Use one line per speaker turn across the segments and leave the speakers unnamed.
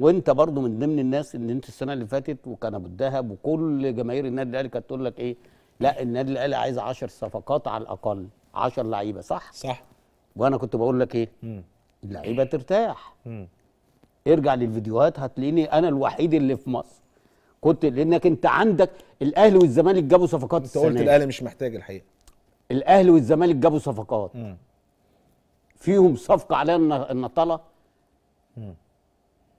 وانت برضو من ضمن الناس ان انت السنه اللي فاتت وكان ابو الذهب وكل جماهير النادي الاهلي كانت تقول لك ايه لا النادي الاهلي عايز 10 صفقات على الاقل 10 لعيبه صح صح وانا كنت بقول لك ايه اللعيبه ترتاح مم. ارجع للفيديوهات هتلاقيني انا الوحيد اللي في مصر كنت لانك انت عندك الاهلي والزمالك جابوا صفقات انت قلت الاهلي مش محتاج الحقيقه الاهلي والزمالك جابوا صفقات مم. فيهم صفقه عليها النطله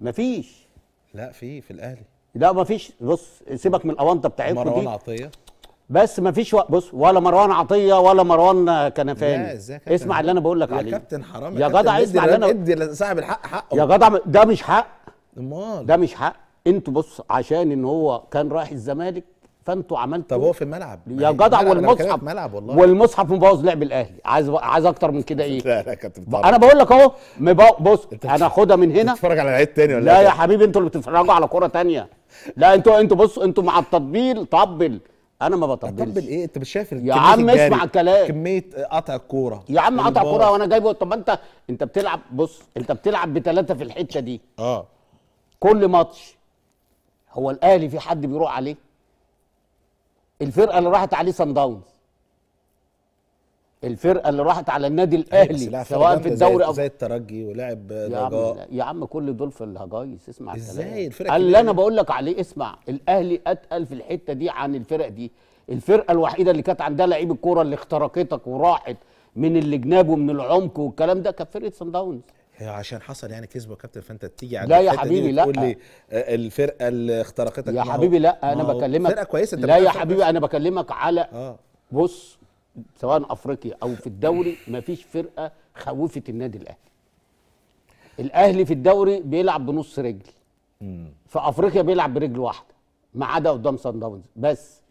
مفيش لا في في الاهلي لا مفيش بص سيبك من الاونطه بتاعتكم دي مروان عطيه بس مفيش و... بص ولا مروان عطيه ولا مروان كنفاني لا اسمع اللي انا بقول لك عليه يا كابتن حرام يا جدع اسمع اللي انا ادي صاحب الحق حقه يا جدع ده مش حق امال ده مش حق انتوا بص عشان ان هو كان رايح الزمالك فانتوا عملتوا طب هو في الملعب يا جدع والمصحف ملعب والله والمصحف مبوظ لعب الاهلي عايز عايز اكتر من كده ايه لا لا كابتن انا بقول لك اهو بص انا خدها من هنا بتتفرج على لعيب تاني ولا لا إيه؟ يا حبيبي انتوا اللي بتتفرجوا على كوره تانية لا انتوا انتوا بصوا انتوا مع التطبيل طبل انا ما بطبلش طبل ايه انت مش شايف يا عم اسمع الكلام كميه قطع الكوره يا عم قطع الكوره وانا جايبه طب ما انت انت بتلعب بص انت بتلعب بثلاثه في الحته دي اه كل ماتش هو الاهلي في حد بيروح عليه الفرقه اللي راحت عليه سان داونز الفرقه اللي راحت على النادي إيه، الاهلي سواء في الدوري او زي الترجي ولاعب رجاء يا عم كل دول في الهجايس اسمع ازاي الفرقه اللي انا بقول لك عليه اسمع الاهلي اتقل في الحته دي عن الفرق دي الفرقه الوحيده اللي كانت عندها لعيب الكوره اللي اخترقتك وراحت من الجناب ومن العمق والكلام ده كانت فرقه سان داونز عشان حصل يعني كسبه كابتن فانت تيجي على لا يا حبيبي لا تقول لي آه، الفرقه اللي اخترقتك يا حبيبي لا انا بكلمك فرقه كويسه انت لا يا حبيبي انا بكلمك على آه. بص سواء افريقيا او في الدوري مفيش فرقه خوفت النادي الاهلي الاهلي في الدوري بيلعب بنص رجل في افريقيا بيلعب برجل واحده ما عدا قدام سان داونز بس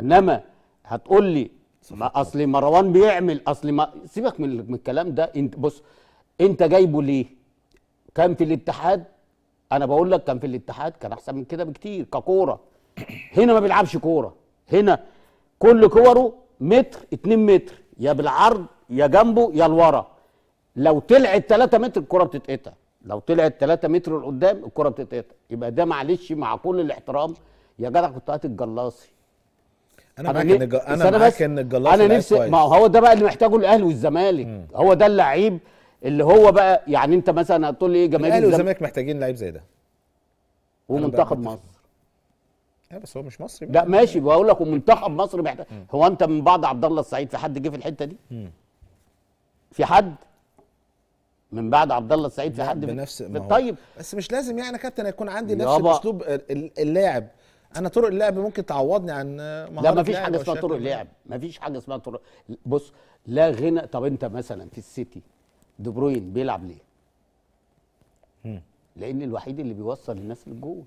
انما هتقول لي ما اصل مروان بيعمل اصل ما سيبك من الكلام ده انت بص انت جايبه ليه كان في الاتحاد انا بقول لك كان في الاتحاد كان احسن من كده بكتير ككوره هنا ما بيلعبش كوره هنا كل كوره متر 2 متر يا بالعرض يا جنبه يا لورا لو طلعت 3 متر الكره بتتقطع لو طلعت 3 متر لقدام الكره بتتقطع يبقى ده معلش مع كل الاحترام يا جدع كنت هات الجلاصي انا معاك ان انا معاك ان الجلاصي انا نفسي ما هو ده بقى اللي محتاجه الاهلي والزمالك هو ده اللعيب اللي هو بقى يعني انت مثلا هتقول لي ايه جماهير الاهلي والزمالك محتاجين لعيب زي ده ومنتخب مصر لا بس هو مش مصري لا ماشي بقول لك ومنتخب مصر محتاج هو انت من بعد عبد الله السعيد في حد جه في الحته دي؟ م. في حد؟ من بعد عبد الله السعيد في حد بنفس في طيب بس مش لازم يعني كابتن يكون عندي نفس اسلوب اللاعب انا طرق اللعب ممكن تعوضني عن مهاره لا مفيش حاجه اسمها طرق لعب مفيش حاجه اسمها طرق بص لا غنى طب انت مثلا في السيتي دي بروين بيلعب ليه؟ لان الوحيد اللي بيوصل الناس للجول